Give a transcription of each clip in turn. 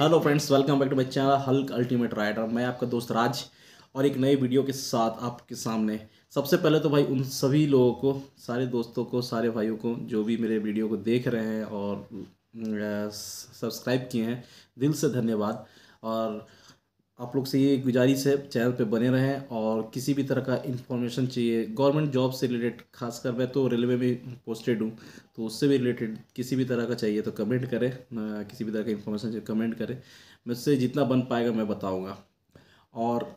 hello friends welcome back to my channel Hulk ultimate rider मैं आपका दोस्त राज और एक नए वीडियो के साथ आपके सामने सबसे पहले तो भाई उन सभी लोगों को सारे दोस्तों को सारे भाइयों को जो भी मेरे वीडियो को देख रहे हैं और सब्सक्राइब किए हैं दिल से धन्यवाद और आप लोग से ये गुजारिश है चैनल पे बने रहें और किसी भी तरह का इन्फॉर्मेशन चाहिए गवर्नमेंट जॉब से रिलेटेड खासकर मैं तो रेलवे में पोस्टेड हूँ तो उससे भी रिलेटेड किसी भी तरह का चाहिए तो कमेंट करें किसी भी तरह का इन्फॉर्मेशन चाहिए कमेंट करें मैं उससे जितना बन पाएगा मैं बताऊँगा और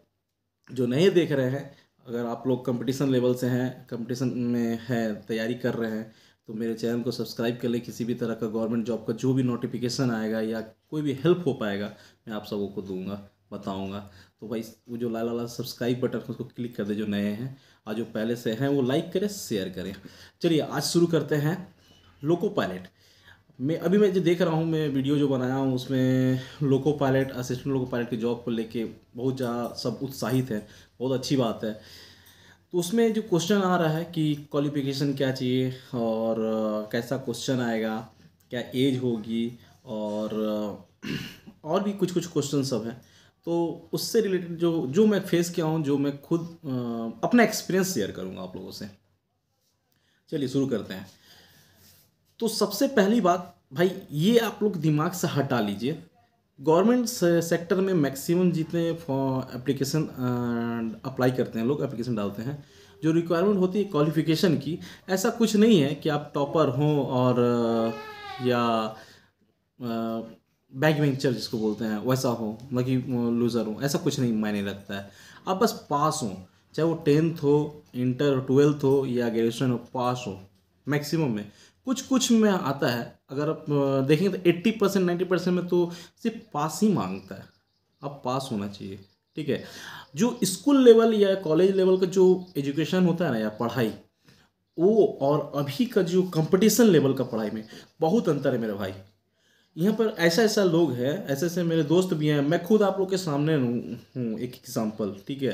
जो नए देख रहे हैं अगर आप लोग कंपटीशन लेवल से हैं कंपटीशन में हैं तैयारी कर रहे हैं तो मेरे चैनल को सब्सक्राइब कर ले किसी भी तरह का गवर्नमेंट जॉब का जो भी नोटिफिकेशन आएगा या कोई भी हेल्प हो पाएगा मैं आप सबों को दूंगा बताऊँगा तो भाई वो जो लाल लाल सब्सक्राइब बटन उसको क्लिक कर दे जो नए हैं और जो पहले से हैं वो लाइक करें शेयर करें चलिए आज शुरू करते हैं लोको पायलट मैं अभी मैं जो देख रहा हूँ मैं वीडियो जो बनाया हूँ उसमें loco pilot assistant loco pilot की जॉब को लेके बहुत ज़्यादा सब उत्साहित है बहुत अच्छी बात है तो उसमें जो क्वेश्चन आ रहा है कि क्वालिफिकेशन क्या चाहिए और कैसा क्वेश्चन आएगा क्या एज होगी और और भी कुछ कुछ क्वेश्चन सब हैं तो उससे रिलेटेड जो जो मैं फेस किया हूँ जो मैं खुद आ, अपना एक्सपीरियंस शेयर करूँगा आप लोगों से चलिए शुरू करते हैं तो सबसे पहली बात भाई ये आप लोग दिमाग से हटा लीजिए गवर्नमेंट सेक्टर में मैक्सिमम जितने एप्लीकेशन अप्लाई करते हैं लोग एप्लीकेशन डालते हैं जो रिक्वायरमेंट होती है क्वालिफिकेशन की ऐसा कुछ नहीं है कि आप टॉपर हों और या आ, बैक वेंचर जिसको बोलते हैं वैसा हो लकी मतलब लूज़र हो ऐसा कुछ नहीं मायने रखता है आप बस पास हो चाहे वो टेंथ हो इंटर ट्वेल्थ हो या ग्रेजुएशन हो पास हो मैक्सिमम में कुछ कुछ में आता है अगर आप देखेंगे तो एट्टी परसेंट नाइन्टी परसेंट में तो सिर्फ पास ही मांगता है अब पास होना चाहिए ठीक है जो स्कूल लेवल या कॉलेज लेवल का जो एजुकेशन होता है ना या पढ़ाई वो और अभी का जो कंपटीशन लेवल का पढ़ाई में बहुत अंतर है मेरे भाई यहाँ पर ऐसा ऐसा लोग हैं ऐसे ऐसे मेरे दोस्त भी हैं मैं खुद आप लोग के सामने हूँ एक एग्ज़ाम्पल ठीक है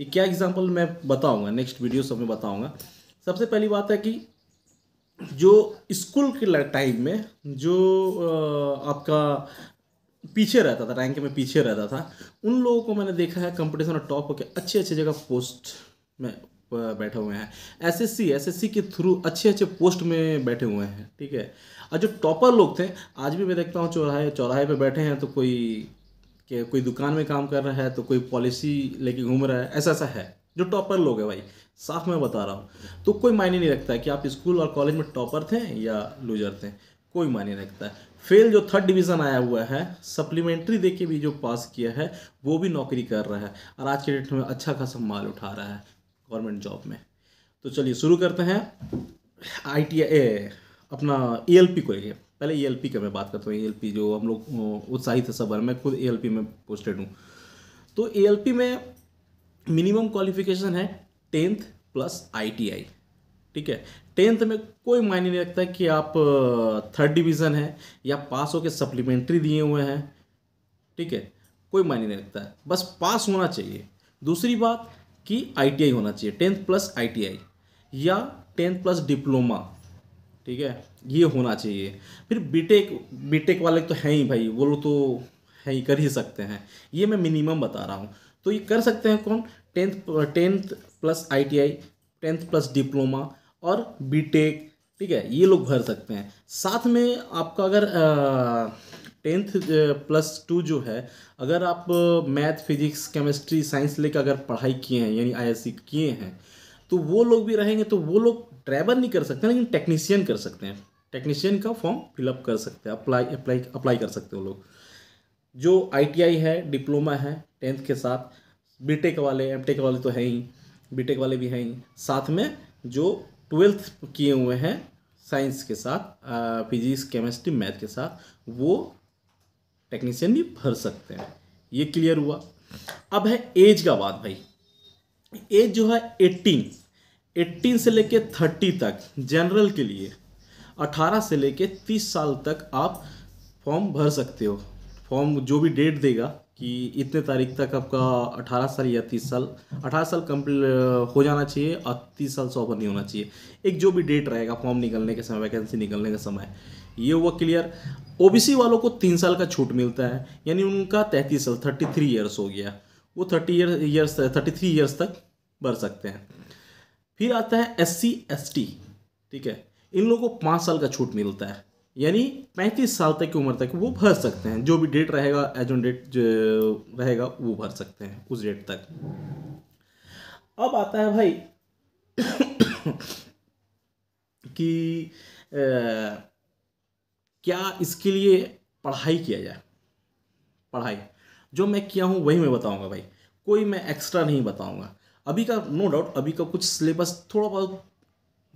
ये क्या एग्ज़ाम्पल मैं बताऊँगा नेक्स्ट वीडियो सब में बताऊँगा सबसे पहली बात है कि जो स्कूल के टाइम में जो आपका पीछे रहता था रैंक में पीछे रहता था उन लोगों को मैंने देखा है कंपटीशन और टॉप होकर अच्छे अच्छे जगह पोस्ट में बैठे हुए हैं एसएससी एसएससी के थ्रू अच्छे अच्छे पोस्ट में बैठे हुए हैं ठीक है और जो टॉपर लोग थे आज भी मैं देखता हूँ चौराहे चौराहे पे बैठे हैं तो कोई के कोई दुकान में काम कर रहा है तो कोई पॉलिसी लेके घूम रहा है ऐसा ऐसा है जो टॉपर लोग हैं भाई साफ मैं बता रहा हूँ तो कोई मायने नहीं रखता कि आप स्कूल और कॉलेज में टॉपर थे या लूजर थे कोई मायने रखता है फेल जो थर्ड डिवीज़न आया हुआ है सप्लीमेंट्री देके भी जो पास किया है वो भी नौकरी कर रहा है और आज के डेट में अच्छा खासा माल उठा रहा है गवर्नमेंट जॉब में तो चलिए शुरू करते हैं आई टी अपना ए एल पी को लेकर पहले ए एल पी का मैं बात करता हूँ ए एल पी जो हम लोग उत्साहित है सबर मैं खुद ए एल पी में पोस्टेड हूँ तो ए एल पी में मिनिमम क्वालिफिकेशन है tenth plus I T I ठीक है टेंथ में कोई मायने नहीं रखता कि आप थर्ड डिवीज़न है या पास होकर सप्लीमेंट्री दिए हुए हैं ठीक है कोई मायने नहीं रखता है बस पास होना चाहिए दूसरी बात कि आई होना चाहिए टेंथ प्लस आई या टेंथ प्लस डिप्लोमा ठीक है ये होना चाहिए फिर बीटेक बीटेक वाले तो हैं ही भाई वो लोग तो हैं ही कर ही सकते हैं ये मैं मिनिमम बता रहा हूँ तो ये कर सकते हैं कौन tenth tenth plus ITI tenth plus diploma और बीटेक ठीक है ये लोग भर सकते हैं साथ में आपका अगर आ, टेंथ प्लस टू जो है अगर आप मैथ फिजिक्स केमिस्ट्री साइंस लेकर अगर पढ़ाई किए हैं यानी आई किए हैं तो वो लोग भी रहेंगे तो वो लोग ड्राइवर नहीं कर सकते लेकिन टेक्नीशियन कर सकते हैं टेक्नीशियन का फॉर्म फिलअप कर सकते हैं अप्लाई अप्लाई अप्लाई कर सकते वो लोग जो आईटीआई है डिप्लोमा है टेंथ के साथ बीटेक वाले एमटेक वाले तो हैं ही बीटेक वाले भी हैं ही साथ में जो ट्वेल्थ किए हुए हैं साइंस के साथ फिजिक्स केमिस्ट्री मैथ के साथ वो टेक्नीशियन भी भर सकते हैं ये क्लियर हुआ अब है एज का बात भाई एज जो है एट्टीन एट्टीन से लेके थर्टी तक जनरल के लिए अठारह से लेके तीस साल तक आप फॉर्म भर सकते हो फॉर्म जो भी डेट देगा कि इतने तारीख तक आपका अठारह साल या तीस साल अठारह साल कंप्लीट हो जाना चाहिए और तीस साल से ओवर नहीं होना चाहिए एक जो भी डेट रहेगा फॉर्म निकलने के समय वैकेंसी निकलने का समय ये हुआ क्लियर ओबीसी वालों को तीन साल का छूट मिलता है यानी उनका तैंतीस साल थर्टी थ्री ईयर्स हो गया वो thirty year years thirty three years तक भर सकते हैं फिर आता है एस सी ठीक है इन लोगों को पाँच साल का छूट मिलता है यानी पैंतीस साल तक की उम्र तक वो भर सकते हैं जो भी डेट रहेगा एज ऑन डेट रहेगा वो भर सकते हैं उस डेट तक अब आता है भाई कि आ, क्या इसके लिए पढ़ाई किया जाए पढ़ाई जो मैं किया हूँ वही मैं बताऊँगा भाई कोई मैं एक्स्ट्रा नहीं बताऊँगा अभी का नो no डाउट अभी का कुछ सिलेबस थोड़ा बहुत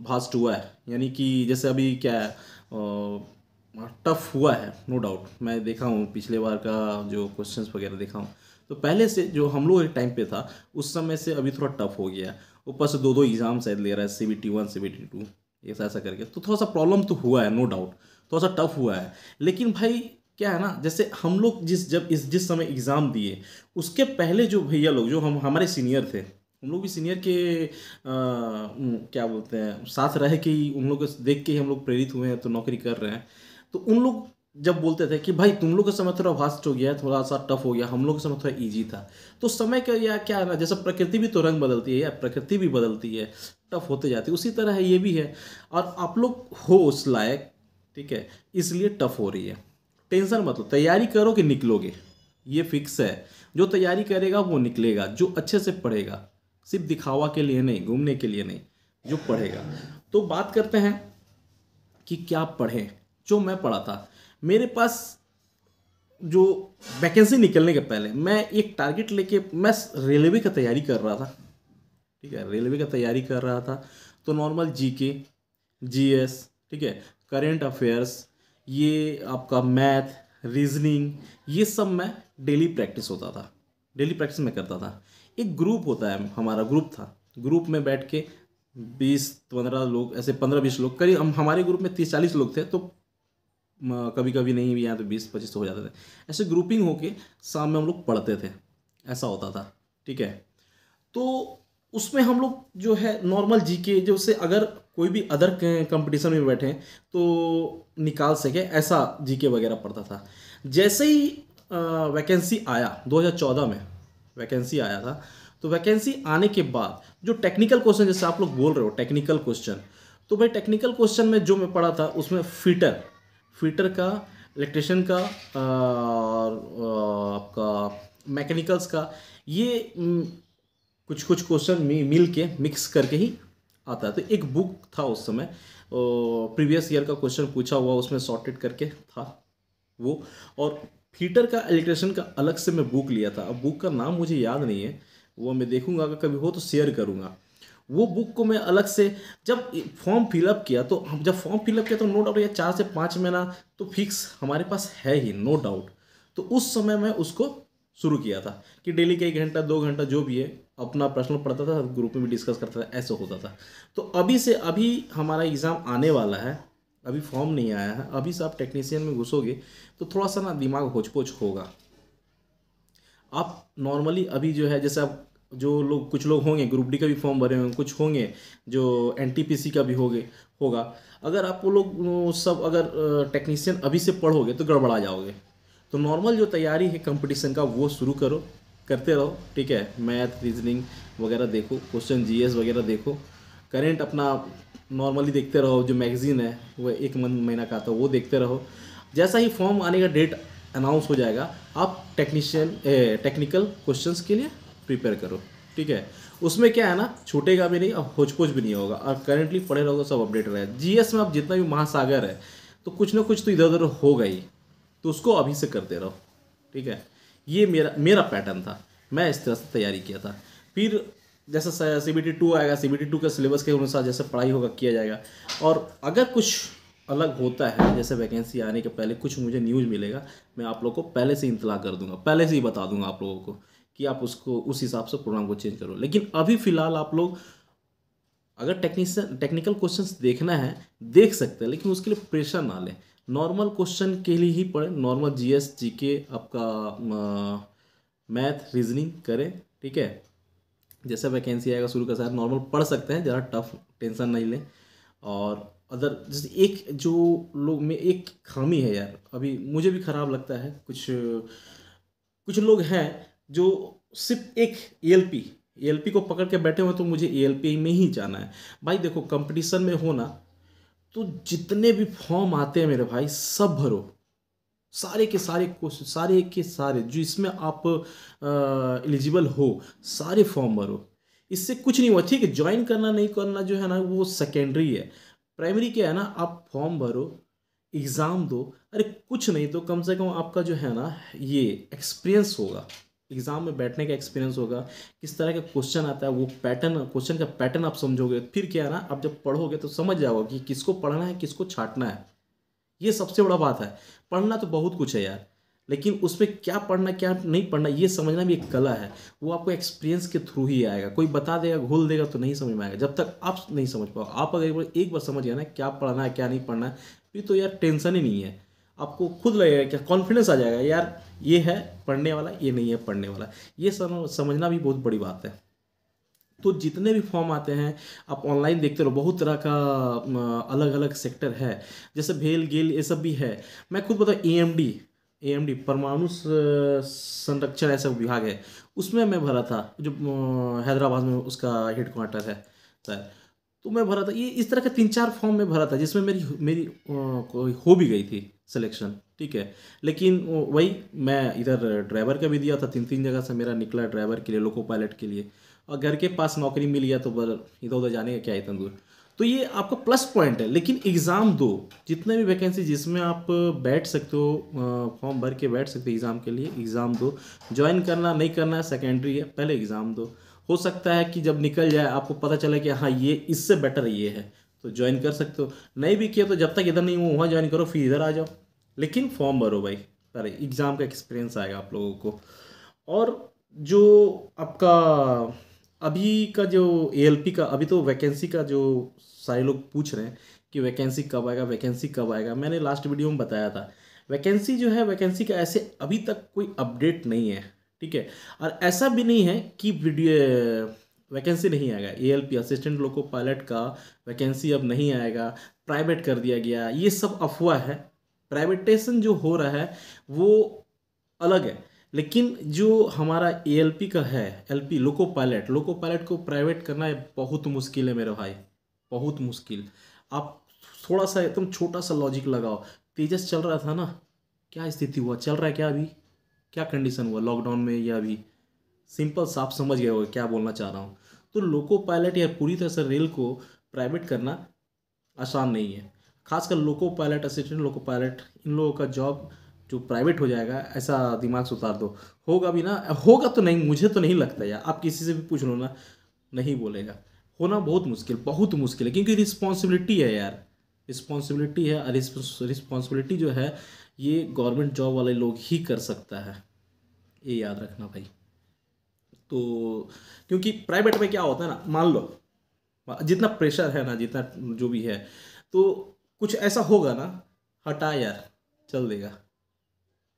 भास्ट हुआ है यानी कि जैसे अभी क्या है टफ हुआ है नो no डाउट मैं देखा हूँ पिछले बार का जो क्वेश्चंस वगैरह देखा हूँ तो पहले से जो हम लोग एक टाइम पे था उस समय से अभी थोड़ा टफ हो गया ऊपर से दो दो एग्ज़ाम शायद ले रहा है C B T one C B T two ऐसा ऐसा करके तो थोड़ा सा प्रॉब्लम तो हुआ है नो no डाउट थोड़ा सा टफ हुआ है लेकिन भाई क्या है ना जैसे हम लोग जिस जब इस जिस समय एग्ज़ाम दिए उसके पहले जो भैया लोग जो हम हमारे सीनियर थे हम लोग भी सीनियर के आ, क्या बोलते हैं साथ रह के ही उन लोग देख के ही हम लोग प्रेरित हुए हैं तो नौकरी कर रहे हैं तो उन लोग जब बोलते थे कि भाई तुम लोग का समय थोड़ा फास्ट हो गया थोड़ा सा टफ हो गया हम लोग का समय थोड़ा ईजी था तो समय का या क्या है ना जैसे प्रकृति भी तो रंग बदलती है या प्रकृति भी बदलती है टफ होते जाती है उसी तरह है ये भी है और आप लोग हो उस लायक ठीक है इसलिए टफ हो रही है टेंशन मतलब तैयारी करो कि निकलोगे ये फिक्स है जो तैयारी करेगा वो निकलेगा जो अच्छे से पढ़ेगा सिर्फ दिखावा के लिए नहीं घूमने के लिए नहीं जो पढ़ेगा तो बात करते हैं कि क्या पढ़ें जो मैं पढ़ा था मेरे पास जो वैकेंसी निकलने के पहले मैं एक टारगेट लेके मैं रेलवे का तैयारी कर रहा था ठीक है रेलवे का तैयारी कर रहा था तो नॉर्मल जी के जी एस ठीक है करेंट अफेयर्स ये आपका मैथ रीजनिंग ये सब मैं डेली प्रैक्टिस होता था डेली प्रैक्टिस में करता था एक ग्रुप होता है हमारा ग्रुप था ग्रुप में बैठ के बीस पंद्रह लोग ऐसे पंद्रह बीस लोग करीब हम हमारे ग्रुप में तीस चालीस लोग थे तो कभी कभी नहीं भी यहाँ तो बीस पच्चीस तो हो जाते थे ऐसे ग्रुपिंग होके शाम में हम लोग पढ़ते थे ऐसा होता था ठीक है तो उसमें हम लोग जो है नॉर्मल जीके जो से अगर कोई भी अदर कंपटीशन में बैठे तो निकाल सके ऐसा जीके वगैरह पढ़ता था जैसे ही वैकेंसी आया 2014 में वैकेंसी आया था तो वैकेंसी आने के बाद जो टेक्निकल क्वेश्चन जैसे आप लोग बोल रहे हो टेक्निकल क्वेश्चन तो भाई टेक्निकल क्वेश्चन में जो मैं पढ़ा था उसमें फिटर फिटर का इलेक्ट्रिशियन का और आपका मैकेनिकल्स का ये कुछ कुछ क्वेश्चन मिल के मिक्स करके ही आता है तो एक बुक था उस समय प्रीवियस ईयर का क्वेश्चन पूछा हुआ उसमें सॉर्टेड करके था वो और फीटर का एलिट्रेशन का अलग से मैं बुक लिया था अब बुक का नाम मुझे याद नहीं है वो मैं देखूंगा अगर कभी हो तो शेयर करूँगा वो बुक को मैं अलग से जब फॉर्म फिलअप किया तो जब फॉर्म फिलअप किया तो नो डाउट या चार से पाँच महीना तो फिक्स हमारे पास है ही नो डाउट तो उस समय मैं उसको शुरू किया था कि डेली का एक घंटा दो घंटा जो भी है अपना प्रश्न पढ़ता था ग्रुप में भी डिस्कस करता था ऐसा होता था तो अभी से अभी हमारा एग्ज़ाम आने वाला है अभी फॉर्म नहीं आया है अभी से आप टेक्नीशियन में घुसोगे तो थोड़ा सा ना दिमाग होचपोच होगा आप नॉर्मली अभी जो है जैसे आप जो लोग कुछ लोग होंगे ग्रुप डी का भी फॉर्म भरे होंगे कुछ होंगे जो एन का भी होगे होगा अगर आप वो लोग सब अगर टेक्नीसियन अभी से पढ़ोगे तो गड़बड़ा जाओगे तो नॉर्मल जो तैयारी है कंपटीशन का वो शुरू करो करते रहो ठीक है मैथ रीजनिंग वगैरह देखो क्वेश्चन जीएस वगैरह देखो करेंट अपना नॉर्मली देखते रहो जो मैगजीन है वो एक मंथ महीना का आता है वो देखते रहो जैसा ही फॉर्म आने का डेट अनाउंस हो जाएगा आप टेक्नीशियन टेक्निकल क्वेश्चंस के लिए प्रिपेयर करो ठीक है उसमें क्या है ना छूटेगा भी नहीं अब होचपोच भी नहीं होगा और करेंटली पढ़े रहोगे सब अपडेट जी एस में अब जितना भी महासागर है तो कुछ ना कुछ तो इधर उधर होगा ही तो उसको अभी से करते रहो ठीक है ये मेरा मेरा पैटर्न था मैं इस तरह से तैयारी किया था फिर जैसा सी बी टी टू आएगा सी बी टी टू के सिलेबस के अनुसार जैसे पढ़ाई होगा किया जाएगा और अगर कुछ अलग होता है जैसे वैकेंसी आने के पहले कुछ मुझे न्यूज़ मिलेगा मैं आप लोग को पहले से इतला कर दूंगा पहले से ही बता दूंगा आप लोगों को कि आप उसको उस हिसाब से प्रोग्राम को चेंज करो लेकिन अभी फ़िलहाल आप लोग अगर टेक्निशन टेक्निकल क्वेश्चंस देखना है देख सकते हैं लेकिन उसके लिए प्रेशर ना लें नॉर्मल क्वेश्चन के लिए ही पढ़ें नॉर्मल जीएस जीके आपका मैथ रीजनिंग करें ठीक है जैसा वैकेंसी आएगा शुरू का साथ नॉर्मल पढ़ सकते हैं ज़रा टफ टेंशन नहीं लें और अदर जैसे एक जो लोग में एक खामी है यार अभी मुझे भी ख़राब लगता है कुछ कुछ लोग हैं जो सिर्फ एक एलपी एल को पकड़ के बैठे हुए तो मुझे एलपी में ही जाना है भाई देखो कंपटीशन में होना तो जितने भी फॉर्म आते हैं मेरे भाई सब भरो सारे के सारे क्वेश्चन सारे के सारे जो इसमें आप एलिजिबल हो सारे फॉर्म भरो इससे कुछ नहीं हुआ ठीक है ज्वाइन करना नहीं करना जो है ना वो सेकेंडरी है प्राइमरी क्या है ना आप फॉर्म भरो एग्ज़ाम दो अरे कुछ नहीं तो कम से कम आपका जो है ना ये एक्सपीरियंस होगा एग्ज़ाम में बैठने का एक्सपीरियंस होगा किस तरह का क्वेश्चन आता है वो पैटर्न क्वेश्चन का पैटर्न आप समझोगे फिर क्या है ना आप जब पढ़ोगे तो समझ जाओगे कि किसको पढ़ना है किसको छाटना है ये सबसे बड़ा बात है पढ़ना तो बहुत कुछ है यार लेकिन उसमें क्या पढ़ना क्या नहीं पढ़ना ये समझना भी एक कला है वो आपको एक्सपीरियंस के थ्रू ही आएगा कोई बता देगा घोल देगा तो नहीं समझ में आएगा जब तक आप नहीं समझ पाओ आप अगर एक बार एक बार समझ गए ना क्या पढ़ना है क्या नहीं पढ़ना है फिर तो यार टेंशन ही नहीं है आपको खुद लगेगा क्या कॉन्फिडेंस आ जाएगा यार ये है पढ़ने वाला ये नहीं है पढ़ने वाला ये समझना भी बहुत बड़ी बात है तो जितने भी फॉर्म आते हैं आप ऑनलाइन देखते रहो बहुत तरह का अलग अलग सेक्टर है जैसे भेल गेल ये सब भी है मैं खुद बताऊँ A M D A M D परमाणु संरक्षण ऐसा विभाग है उसमें मैं भरा था जो हैदराबाद में उसका हेड क्वार्टर है सर तो मैं भरा था ये इस तरह के तीन चार फॉर्म में भरा था जिसमें मेरी मेरी हो भी गई थी सिलेक्शन ठीक है लेकिन वही मैं इधर ड्राइवर का भी दिया था तीन तीन जगह से मेरा निकला ड्राइवर के लिए लोको पायलट के लिए और घर के पास नौकरी मिल गया तो इधर उधर जाने का क्या इतना दूर तो ये आपका प्लस पॉइंट है लेकिन एग्ज़ाम दो जितने भी वैकेंसी जिसमें आप बैठ सकते हो फॉर्म भर के बैठ सकते हो एग्ज़ाम के लिए एग्ज़ाम दो ज्वाइन करना नहीं करना है सेकेंडरी है पहले एग्ज़ाम दो हो सकता है कि जब निकल जाए आपको पता चले कि हाँ ये इससे बेटर ये है तो ज्वाइन कर सकते हो नहीं भी किया तो जब तक इधर नहीं हो वहाँ ज्वाइन करो फिर इधर आ जाओ लेकिन फॉर्म भरो भाई अरे एग्ज़ाम का एक्सपीरियंस आएगा आप लोगों को और जो आपका अभी का जो ए का अभी तो वैकेंसी का जो सारे लोग पूछ रहे हैं कि वैकेंसी कब आएगा वैकेंसी कब आएगा मैंने लास्ट वीडियो में बताया था वैकेंसी जो है वैकेंसी का ऐसे अभी तक कोई अपडेट नहीं है ठीक है और ऐसा भी नहीं है कि वीडियो वैकेंसी नहीं आएगा A L P assistant loco pilot का वैकेंसी अब नहीं आएगा प्राइवेट कर दिया गया ये सब अफवाह है प्राइवेटेशन जो हो रहा है वो अलग है लेकिन जो हमारा ए का है L P loco pilot loco pilot को प्राइवेट करना है बहुत मुश्किल है मेरे भाई बहुत मुश्किल आप थोड़ा सा एकदम छोटा सा लॉजिक लगाओ तेजस चल रहा था ना क्या स्थिति हुआ चल रहा है क्या अभी क्या कंडीशन हुआ लॉकडाउन में या अभी सिंपल साफ समझ गए होगा क्या बोलना चाह रहा हूँ तो लोको पायलट या पूरी तरह से रेल को प्राइवेट करना आसान नहीं है खासकर loco pilot assistant loco pilot इन लोगों का जॉब जो प्राइवेट हो जाएगा ऐसा दिमाग से उतार दो होगा भी ना होगा तो नहीं मुझे तो नहीं लगता यार आप किसी से भी पूछ लो ना नहीं बोलेगा होना बहुत मुश्किल बहुत मुश्किल है क्योंकि रिस्पॉन्सिबिलिटी है यार रिस्पॉन्सिबिलिटी है रिस्पॉन्सिबिलिटी जो है ये गवर्नमेंट जॉब वाले लोग ही कर सकता है ये याद रखना भाई तो क्योंकि प्राइवेट में क्या होता है ना मान लो जितना प्रेशर है ना जितना जो भी है तो कुछ ऐसा होगा ना हटा यार चल देगा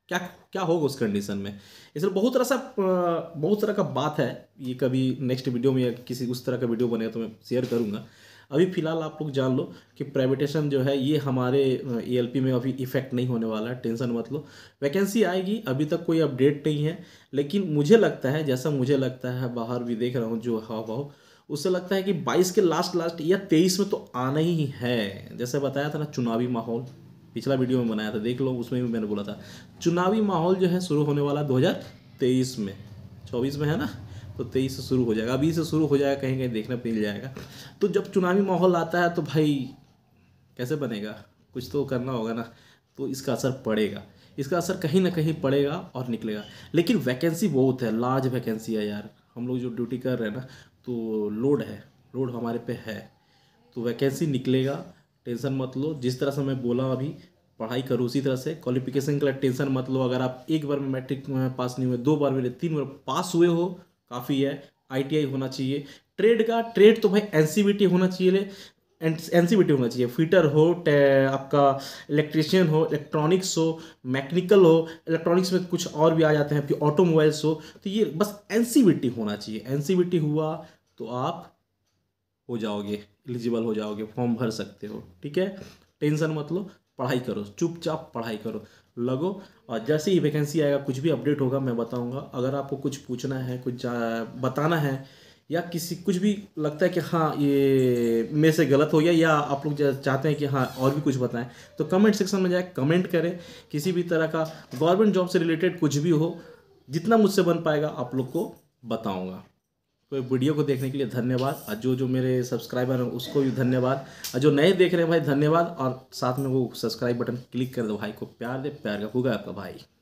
क्या क्या होगा उस कंडीशन में इसलिए बहुत तरह सा बहुत तरह का बात है ये कभी नेक्स्ट वीडियो में या किसी उस तरह का वीडियो बने तो मैं शेयर करूँगा अभी फ़िलहाल आप लोग जान लो कि प्राइवेटेशन जो है ये हमारे ई में अभी इफ़ेक्ट नहीं होने वाला है टेंशन मत लो वैकेंसी आएगी अभी तक कोई अपडेट नहीं है लेकिन मुझे लगता है जैसा मुझे लगता है बाहर भी देख रहा हूँ जो हाव भाव उससे लगता है कि बाईस के लास्ट लास्ट या तेईस में तो आना ही है जैसे बताया था ना चुनावी माहौल पिछला वीडियो में बनाया था देख लो उसमें भी मैंने बोला था चुनावी माहौल जो है शुरू होने वाला तेईस में चौबीस में है ना तो तेईस से शुरू हो जाएगा अभी से शुरू हो जाएगा कहीं कहीं देखने मिल जाएगा तो जब चुनावी माहौल आता है तो भाई कैसे बनेगा कुछ तो करना होगा ना तो इसका असर पड़ेगा इसका असर कहीं ना कहीं पड़ेगा और निकलेगा लेकिन वैकेंसी बहुत है लार्ज वैकेंसी है यार हम लोग जो ड्यूटी कर रहे हैं ना तो लोड है लोड हमारे पे है तो वैकेंसी निकलेगा टेंशन मत लो जिस तरह से मैं बोला अभी पढ़ाई करो उसी तरह से क्वालिफिकेशन के लिए टेंशन मत लो अगर आप एक बार में मैट्रिक में पास नहीं हुए दो बार में तीन बार पास हुए हो काफ़ी है आईटीआई होना चाहिए ट्रेड का ट्रेड तो भाई एनसीबीटी होना चाहिए एन सी होना चाहिए फिटर हो आपका इलेक्ट्रिशियन हो इलेक्ट्रॉनिक्स हो मैकेनिकल हो इलेक्ट्रॉनिक्स में कुछ और भी आ जाते हैं कि ऑटोमोबाइल्स हो तो ये बस एन होना चाहिए एन हुआ तो आप हो जाओगे एलिजिबल हो जाओगे फॉर्म भर सकते हो ठीक है टेंशन मत लो पढ़ाई करो चुपचाप पढ़ाई करो लगो और जैसे ही वैकेंसी आएगा कुछ भी अपडेट होगा मैं बताऊंगा अगर आपको कुछ पूछना है कुछ बताना है या किसी कुछ भी लगता है कि हाँ ये मेरे से गलत हो गया या आप लोग चाहते हैं कि हाँ और भी कुछ बताएं तो कमेंट सेक्शन में जाए कमेंट करें किसी भी तरह का गवर्नमेंट जॉब से रिलेटेड कुछ भी हो जितना मुझसे बन पाएगा आप लोग को बताऊँगा तो वीडियो को देखने के लिए धन्यवाद और जो जो मेरे सब्सक्राइबर हैं उसको भी धन्यवाद और जो नए देख रहे हैं भाई धन्यवाद और साथ में वो सब्सक्राइब बटन क्लिक कर दो भाई को प्यार दे प्यार का होगा आपका भाई